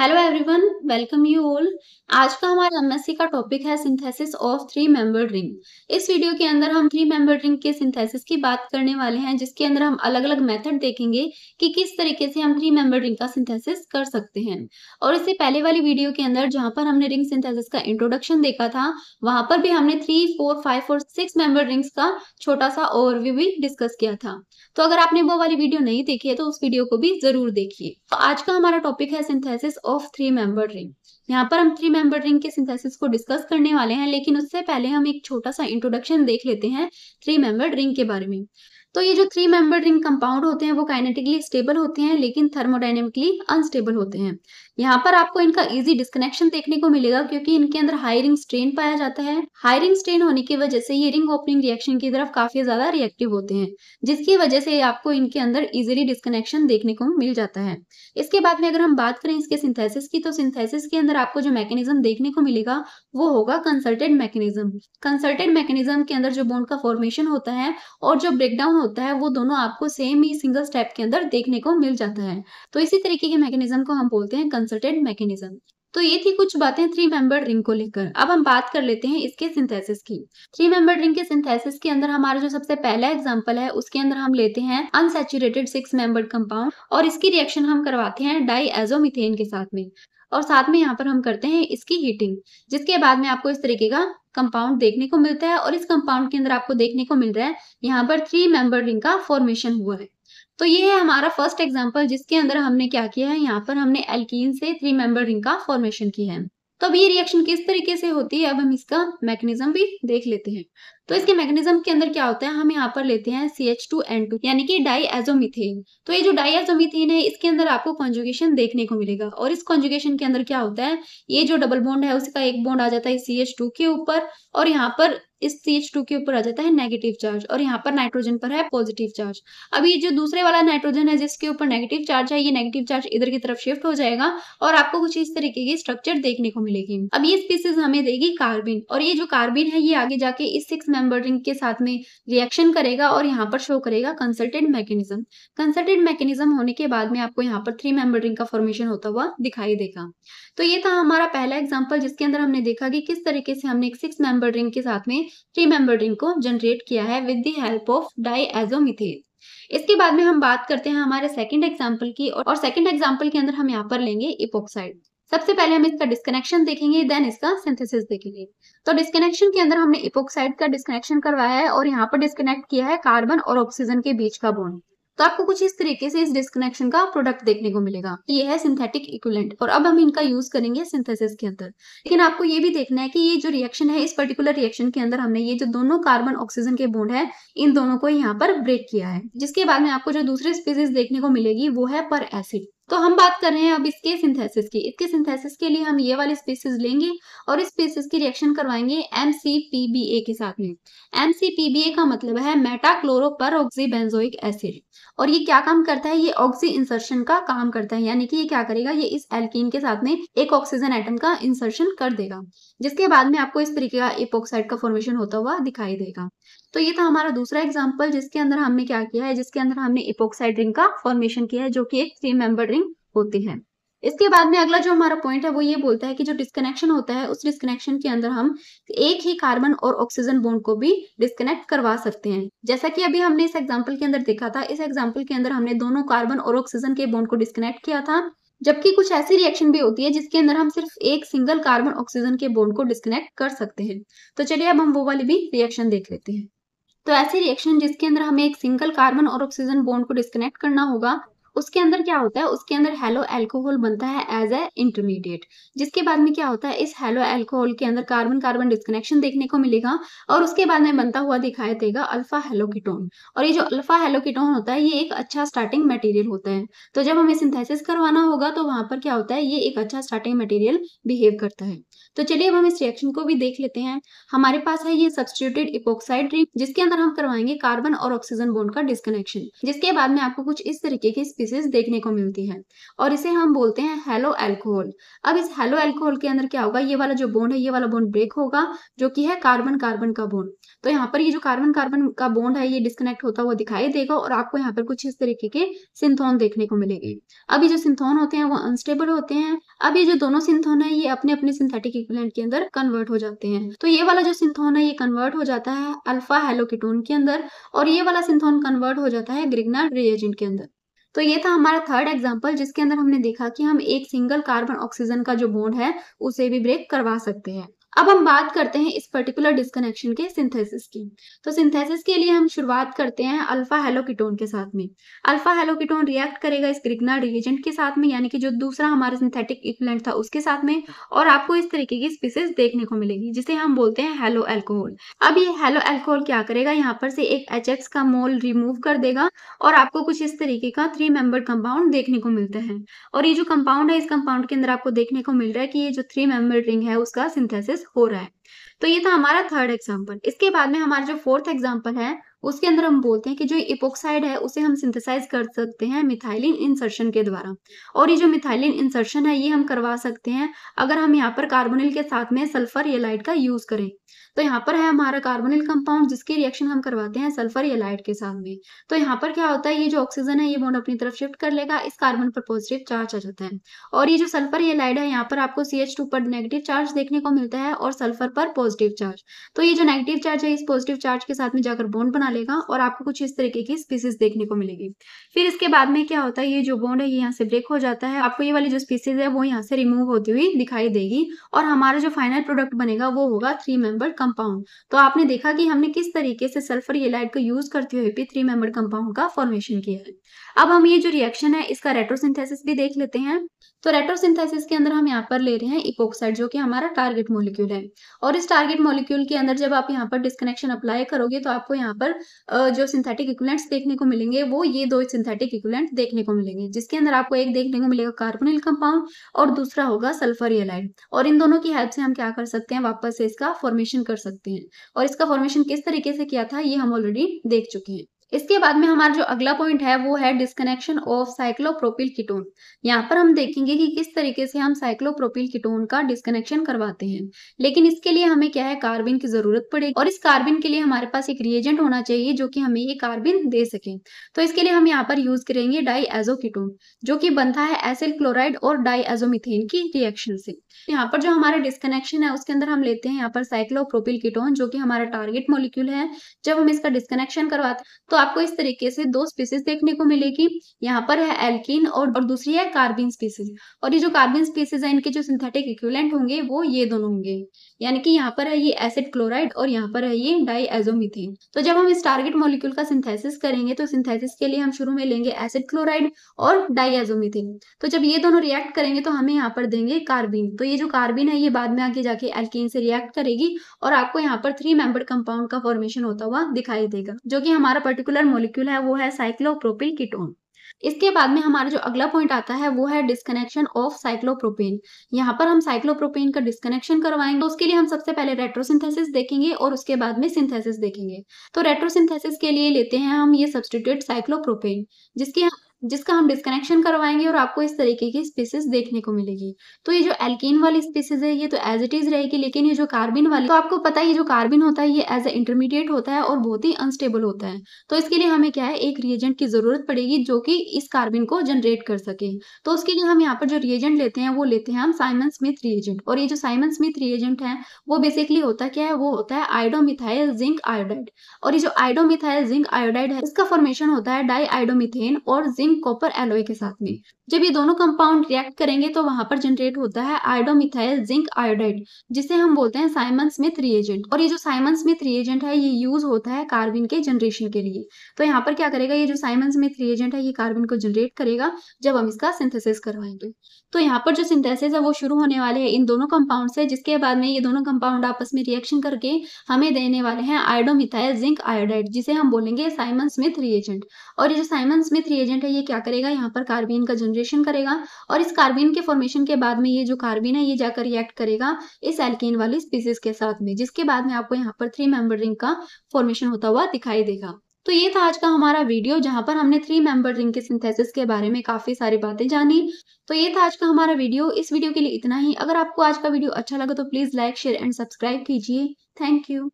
hello everyone welcome you all आज का हमारा एमएससी का टॉपिक है synthesis of three member ring इस वीडियो के अंदर हम थ्री मेंबर रिंग के सिंथेसिस की बात करने वाले हैं जिसके अंदर हम अलग अलग मेथड देखेंगे कि किस तरीके से हम थ्री मेंबर रिंग का सिंथेसिस कर सकते हैं और इससे पहले वाली वीडियो के अंदर जहां पर हमने रिंग सिंथेसिस का इंट्रोडक्शन देखा था वहां पर भी हमने थ्री फोर फाइव और सिक्स मेंबर रिंग्स का छोटा सा ओवरव्यू भी डिस्कस किया था तो अगर आपने वो वाली वीडियो नहीं देखी है तो उस वीडियो को भी जरूर देखिए तो आज का हमारा टॉपिक है synthesis of three member ring यहाँ पर हम थ्री मेंबर रिंग के सिंथेसिस को डिस्कस करने वाले हैं लेकिन उससे पहले हम एक छोटा सा इंट्रोडक्शन देख लेते हैं थ्री मेंबर रिंग के बारे में तो ये जो थ्री मेंबर रिंग कंपाउंड होते हैं वो काइनेटिकली स्टेबल होते हैं लेकिन थर्मोडाइनेमिकली अनस्टेबल होते हैं यहाँ पर आपको इनका इजी डिस्कनेक्शन देखने को मिलेगा क्योंकि इनके अंदर हायरिंग स्ट्रेन पाया जाता है हायरिंग स्ट्रेन होने की वजह से ये रिंग ओपनिंग रिएक्शन की तरफ काफी ज्यादा रिएक्टिव होते हैं जिसकी वजह से आपको इनके अंदर इजिली डिस्कनेक्शन देखने को मिल जाता है इसके बाद में अगर हम बात करें इसके सिंथेसिस की तो सिंथेसिस के अंदर आपको जो मैकेनिज्म देखने को मिलेगा वो होगा कंसल्टेड मैकेनिज्म कंसल्टेड मैकेनिज्म के अंदर जो बोन का फॉर्मेशन होता है और जो ब्रेकडाउन होता है वो दोनों आपको सेम ही सिंगल स्टेप के अंदर देखने को मिल जाता है तो इसी तरीके के मैकेनिज्म को हम बोलते हैं अनसर्टेन मैकेनिज्म तो ये थी कुछ बातें थ्री मेंबर रिंग को लेकर अब हम बात कर लेते हैं इसके सिंथेसिस की थ्री मेंबर रिंग के सिंथेसिस के अंदर हमारा जो सबसे पहला एग्जांपल है उसके अंदर हम लेते हैं अनसेचुरेटेड सिक्स मेंबर कंपाउंड और इसकी रिएक्शन हम करवाते हैं डाई एजोमिथेन के साथ में और साथ में यहाँ पर हम करते हैं इसकी हीटिंग जिसके बाद में आपको इस तरीके का कंपाउंड देखने को मिलता है और इस कंपाउंड के अंदर आपको देखने को मिल रहा है यहाँ पर थ्री मेंबर रिंग का फॉर्मेशन हुआ है तो ये है हमारा फर्स्ट एग्जाम्पल जिसके अंदर हमने क्या किया है यहाँ पर हमने एल्किन से थ्री मेंबर रिंग का फॉर्मेशन किया है तो अब ये रिएक्शन किस तरीके से होती है अब हम इसका मैकेनिज्म भी देख लेते हैं तो इसके मैकेनिज्म के अंदर क्या होता है हम यहाँ पर लेते हैं C H two N two यानी कि डाई एजोमिथेन तो ये जो डाई एजोमिथेन है इसके अंदर आपको कॉन्जुगेशन देखने को मिलेगा और इस कॉन्जुगेशन के अंदर क्या होता है ये जो डबल बॉन्ड है उसका एक बॉन्ड आ जाता है सी एच टू के ऊपर और यहाँ पर इस सी एच टू के ऊपर आ जाता है नेगेटिव चार्ज और यहाँ पर नाइट्रोजन पर है पॉजिटिव चार्ज अब ये जो दूसरे वाला नाइट्रोजन है जिसके ऊपर नेगेटिव चार्ज है ये नेगेटिव चार्ज इधर की तरफ शिफ्ट हो जाएगा और आपको कुछ इस तरीके की स्ट्रक्चर देखने को मिलेगी अब ये स्पीसीज हमें देगी कार्बिन और ये जो कार्बिन है ये आगे जाके इस सिक्स मेंबर रिंग के साथ में रिएक्शन करेगा और यहाँ पर शो करेगा कंसल्टेड मैकेनिज्म कंसल्टेड मैकेनिज्म होने के बाद में आपको यहाँ पर थ्री मेंबर रिंग का फॉर्मेशन होता हुआ दिखाई देगा तो ये था हमारा पहला एग्जाम्पल जिसके अंदर हमने देखा कि किस तरीके से हमने एक सिक्स मेंबर रिंग के साथ में ट्रीमेम्बरिंग को जनरेट किया है with the help of di diazomethane इसके बाद में हम बात करते हैं हमारे सेकंड एग्जाम्पल की और सेकेंड एग्जाम्पल के अंदर हम यहाँ पर लेंगे इपोक्साइड सबसे पहले हम इसका डिस्कनेक्शन देखेंगे देन इसका सिंथेसिस देखेंगे तो डिस्कनेक्शन के अंदर हमने इपोक्साइड का डिस्कनेक्शन करवाया है और यहाँ पर डिस्कनेक्ट किया है कार्बन और ऑक्सीजन के बीच का बॉन्ड तो आपको कुछ इस तरीके से इस डिस्कनेक्शन का प्रोडक्ट देखने को मिलेगा ये है सिंथेटिक इक्विलेंट और अब हम इनका यूज करेंगे सिंथेसिस के अंदर लेकिन आपको ये भी देखना है कि ये जो रिएक्शन है इस पर्टिकुलर रिएक्शन के अंदर हमने ये जो दोनों कार्बन ऑक्सीजन के बोन्ड है इन दोनों को यहाँ पर ब्रेक किया है जिसके बाद में आपको जो दूसरी स्पीसीज देखने को मिलेगी वो है पर एसिड तो हम बात कर रहे हैं अब इसके सिंथेसिस की इसके सिंथेसिस के लिए हम ये वाले स्पीसीज लेंगे और इस स्पीसीज की रिएक्शन करवाएंगे एम के साथ में एम का मतलब है मेटाक्लोरो पर बेंजोइक एसिड और ये क्या काम करता है ये ऑक्सी इंसर्शन का काम करता है यानी कि ये क्या करेगा ये इस एल्कीन के साथ में एक ऑक्सीजन एटम का इंसर्शन कर देगा जिसके बाद में आपको इस तरीके का एपोक्साइड का फॉर्मेशन होता हुआ दिखाई देगा तो ये था हमारा दूसरा एग्जाम्पल जिसके अंदर हमने क्या किया है जिसके अंदर हमने इपोक्साइड रिंग का फॉर्मेशन किया है जो की एक थ्री मेंबर रिंग होती है इसके बाद में अगला जो हमारा पॉइंट है वो ये बोलता है कि जो डिस्कनेक्शन होता है उस डिस्कनेक्शन के अंदर हम एक ही कार्बन और ऑक्सीजन बोन्ड को भी डिस्कनेक्ट करवा सकते हैं जैसा कि अभी हमने इस एग्जाम्पल के अंदर देखा था इस एग्जाम्पल के अंदर हमने दोनों कार्बन और ऑक्सीजन के बोन्ड को डिस्कनेक्ट किया था जबकि कुछ ऐसी रिएक्शन भी होती है जिसके अंदर हम सिर्फ एक सिंगल कार्बन ऑक्सीजन के बोन्ड को डिस्कनेक्ट कर सकते हैं तो चलिए अब हम वो वाली भी रिएक्शन देख लेते हैं तो ऐसे रिएक्शन जिसके अंदर हमें एक सिंगल कार्बन और ऑक्सीजन बोन्ड को डिस्कनेक्ट करना होगा उसके अंदर क्या होता है उसके अंदर हेलो एल्कोहल बनता है एज ए इंटरमीडिएट जिसके बाद में क्या होता है इस हेलो एल्कोहल के अंदर कार्बन कार्बन डिस्कनेक्शन देखने को मिलेगा और उसके बाद में बनता हुआ दिखाई देगा अल्फा हेलोकिटोन और ये जो अल्फा हेलोकिटोन होता है ये एक अच्छा स्टार्टिंग मटेरियल होता है तो जब हमें सिंथेसिस करवाना होगा तो वहां पर क्या होता है ये एक अच्छा स्टार्टिंग मटेरियल बिहेव करता है तो चलिए अब हम इस रिएक्शन को भी देख लेते हैं हमारे पास है ये सब्सटीट्यूटेड इपोक्साइड रिंग जिसके अंदर हम करवाएंगे कार्बन और ऑक्सीजन बोन का डिस्कनेक्शन जिसके बाद में आपको कुछ इस तरीके की स्पीसीज देखने को मिलती है और इसे हम बोलते हैं हेलो एल्कोहल अब इस हेलो एल्कोहल के अंदर क्या होगा ये वाला जो बोन्ड है ये वाला बोन्ड ब्रेक होगा जो की है कार्बन कार्बन का बोन्ड तो यहाँ पर ये जो कार्बन कार्बन का बोन्ड है ये डिस्कनेक्ट होता हुआ दिखाई देगा और आपको यहाँ पर कुछ इस तरीके के सिंथोन देखने को मिलेगी अभी जो सिंथोन होते हैं वो अनस्टेबल होते हैं अब ये जो दोनों सिंथोन है ये अपने अपने सिंथेटिक इक्विवेलेंट के अंदर कन्वर्ट हो जाते हैं तो ये वाला जो सिंथोन है ये कन्वर्ट हो जाता है अल्फा हेलोकिटोन के अंदर और ये वाला सिंथोन कन्वर्ट हो जाता है ग्रिग्ना रिएजेंट के अंदर तो ये था हमारा थर्ड एग्जाम्पल जिसके अंदर हमने देखा कि हम एक सिंगल कार्बन ऑक्सीजन का जो बोन्ड है उसे भी ब्रेक करवा सकते हैं अब हम बात करते हैं इस पर्टिकुलर डिस्कनेक्शन के सिंथेसिस की तो सिंथेसिस के लिए हम शुरुआत करते हैं अल्फा हेलोकिटोन के साथ में अल्फा हेलोकिटोन रिएक्ट करेगा इस ग्रिग्ना रिएजेंट के साथ में यानी कि जो दूसरा हमारा सिंथेटिक इक्विलेंट था उसके साथ में और आपको इस तरीके की स्पीसीज देखने को मिलेगी जिसे हम बोलते हैं हेलो एल्कोहल अब ये हेलो एल्कोहल क्या करेगा यहाँ पर से एक एच का मोल रिमूव कर देगा और आपको कुछ इस तरीके का थ्री मेंबर कंपाउंड देखने को मिलता है और ये जो कंपाउंड है इस कंपाउंड के अंदर आपको देखने को मिल रहा है कि ये जो थ्री मेंबर रिंग है उसका सिंथेसिस हो रहा है तो ये था हमारा थर्ड एग्जाम्पल इसके बाद में हमारा जो फोर्थ एग्जाम्पल है उसके अंदर हम बोलते हैं कि जो इपोक्साइड है उसे हम सिंथेसाइज कर सकते हैं मिथाइलिन इंसर्शन के द्वारा और ये जो मिथाइलिन इंसर्शन है ये हम करवा सकते हैं अगर हम यहाँ पर कार्बोनिल के साथ में सल्फर एलाइड का यूज करें तो यहाँ पर है हमारा कार्बोनिल कंपाउंड जिसकी रिएक्शन हम करवाते हैं सल्फर एलाइड के साथ में तो यहाँ पर क्या होता है ये जो ऑक्सीजन है ये बोन अपनी तरफ शिफ्ट कर लेगा इस कार्बन पर पॉजिटिव चार्ज आ जाता है और ये जो सल्फर एलाइड है यहाँ पर आपको सी पर नेगेटिव चार्ज देखने को मिलता है और सल्फर पर पॉजिटिव चार्ज तो ये जो नेगेटिव चार्ज है इस पॉजिटिव चार्ज के साथ में जाकर बॉन्ड बना लेगा और आपको कुछ इस तरीके की स्पीसीज देखने को मिलेगी फिर इसके बाद में क्या होता है ये जो बॉन्ड है ये यहाँ से ब्रेक हो जाता है आपको ये वाली जो स्पीसीज है वो यहाँ से रिमूव होती हुई दिखाई देगी और हमारा जो फाइनल प्रोडक्ट बनेगा वो होगा थ्री मेंबर कंपाउंड तो आपने देखा कि हमने किस तरीके से सल्फर येलाइट को यूज करते हुए भी थ्री मेंबर कंपाउंड का फॉर्मेशन किया है अब हम ये जो रिएक्शन है इसका रेट्रोसिंथेसिस भी देख लेते हैं तो रेट्रोसिंथेसिस के अंदर हम यहाँ पर ले रहे हैं इपोक्साइड जो कि हमारा टारगेट मोलिक्यूल है और इस टारगेट मॉलिक्यूल के अंदर जब आप यहाँ पर डिस्कनेक्शन अप्लाई करोगे तो आपको यहाँ पर जो सिंथेटिक इक्वलेंट्स देखने को मिलेंगे वो ये दो सिंथेटिक इक्वलेंट देखने को मिलेंगे जिसके अंदर आपको एक देखने को मिलेगा कार्बोनिल कंपाउंड और दूसरा होगा सल्फर एलाइड और इन दोनों की हेल्प से हम क्या कर सकते हैं वापस से इसका फॉर्मेशन कर सकते हैं और इसका फॉर्मेशन किस तरीके से किया था ये हम ऑलरेडी देख चुके हैं इसके बाद में हमारा जो अगला पॉइंट है वो है डिस्कनेक्शन ऑफ साइक्लोप्रोपिल कीटोन यहाँ पर हम देखेंगे कि किस तरीके से हम साइक्लोप्रोपिल कीटोन का डिस्कनेक्शन करवाते हैं लेकिन इसके लिए हमें क्या है कार्बिन की जरूरत पड़ेगी और इस कार्बिन के लिए हमारे पास एक रिएजेंट होना चाहिए जो कि हमें ये कार्बिन दे सके तो इसके लिए हम यहाँ पर यूज करेंगे डाई एजोकीटोन जो की बनता है एसिल क्लोराइड और डाई एजोमिथेन की रिएक्शन से यहाँ पर जो हमारा डिस्कनेक्शन है उसके अंदर हम लेते हैं यहाँ पर साइक्लोप्रोपिल कीटोन जो की हमारा टारगेट मोलिक्यूल है जब हम इसका डिस्कनेक्शन करवाते हैं तो आपको इस तरीके से दो स्पीसीज देखने को मिलेगी यहाँ पर है एल्किन और, और दूसरी है कार्बिन स्पीसीज और ये जो कार्बिन स्पीसीज है इनके जो सिंथेटिक इक्विलेंट होंगे वो ये दोनों होंगे यानी कि यहाँ पर है ये एसिड क्लोराइड और यहाँ पर है ये डाई एजोमिथेन तो जब हम इस टारगेट मोलिक्यूल का सिंथेसिस करेंगे तो सिंथेसिस के लिए हम शुरू में लेंगे एसिड क्लोराइड और डाई एजोमिथेन तो जब ये दोनों रिएक्ट करेंगे तो हमें यहाँ पर देंगे कार्बिन तो ये जो कार्बिन है ये बाद में आगे जाके एल्किन से रिएक्ट करेगी और आपको यहाँ पर थ्री मेंबर कंपाउंड का फॉर्मेशन होता हुआ दिखाई देगा जो कि हमारा पर्टिकुलर पर्टिकुलर मोलिक्यूल है वो है साइक्लोप्रोपिन कीटोन इसके बाद में हमारा जो अगला पॉइंट आता है वो है डिस्कनेक्शन ऑफ साइक्लोप्रोपेन यहाँ पर हम साइक्लोप्रोपेन का डिस्कनेक्शन करवाएंगे तो उसके लिए हम सबसे पहले रेट्रोसिंथेसिस देखेंगे और उसके बाद में सिंथेसिस देखेंगे तो रेट्रोसिंथेसिस के लिए लेते हैं हम ये सब्सटीट्यूट साइक्लोप्रोपेन जिसके जिसका हम डिस्कनेक्शन करवाएंगे और आपको इस तरीके की स्पीसीज देखने को मिलेगी तो ये जो एल्किन वाली स्पीसीज है ये तो एज इट इज रहेगी लेकिन ये जो कार्बिन वाली तो आपको पता है ये जो कार्बिन होता है ये एज ए इंटरमीडिएट होता है और बहुत ही अनस्टेबल होता है तो इसके लिए हमें क्या है एक रिएजेंट की जरूरत पड़ेगी जो की इस कार्बिन को जनरेट कर सके तो उसके लिए हम यहाँ पर जो रिएजेंट लेते हैं वो लेते हैं हम साइमन स्मिथ रिएजेंट और ये जो साइमन स्मिथ रिएजेंट है वो बेसिकली होता क्या है वो होता है आइडोमिथाइल जिंक आयोडाइड और ये जो आइडोमिथाइल जिंक आयोडाइड है इसका फॉर्मेशन होता है डाई आइडोमिथेन और जिंक जिंक कॉपर एलोए के साथ में जब ये दोनों कंपाउंड रिएक्ट करेंगे तो वहां पर जनरेट होता है आयोडोमिथाइल जिंक आयोडाइड जिसे हम बोलते हैं साइमन स्मिथ रिएजेंट और ये जो साइमन स्मिथ रिएजेंट है ये यूज होता है कार्बिन के जनरेशन के लिए तो यहाँ पर क्या करेगा ये जो साइमन स्मिथ रिएजेंट है ये कार्बिन को जनरेट करेगा जब हम इसका सिंथेसिस करवाएंगे तो यहाँ पर जो सिंथेसिस है वो शुरू होने वाले है इन दोनों कंपाउंड से जिसके बाद में ये दोनों कंपाउंड आपस में रिएक्शन करके हमें देने वाले हैं आयोडोमिथाइल जिंक आयोडाइड जिसे हम बोलेंगे साइमन स्मिथ रिएजेंट और ये जो साइमन स्मिथ रिएजेंट है ये क्या करेगा यहाँ पर कार्बिन का जनरेशन करेगा और इस कार्बिन के फॉर्मेशन के बाद में ये जो कार्बिन है ये जाकर रिएक्ट करेगा इस एल्केन वाली स्पीसीज के साथ में जिसके बाद में आपको यहाँ पर थ्री मेंबर रिंग का फॉर्मेशन होता हुआ दिखाई देगा तो ये था आज का हमारा वीडियो जहां पर हमने थ्री मेंबर रिंग के सिंथेसिस के बारे में काफी सारी बातें जानी तो ये था आज का हमारा वीडियो इस वीडियो के लिए इतना ही अगर आपको आज का वीडियो अच्छा लगा तो please like share and subscribe कीजिए थैंक यू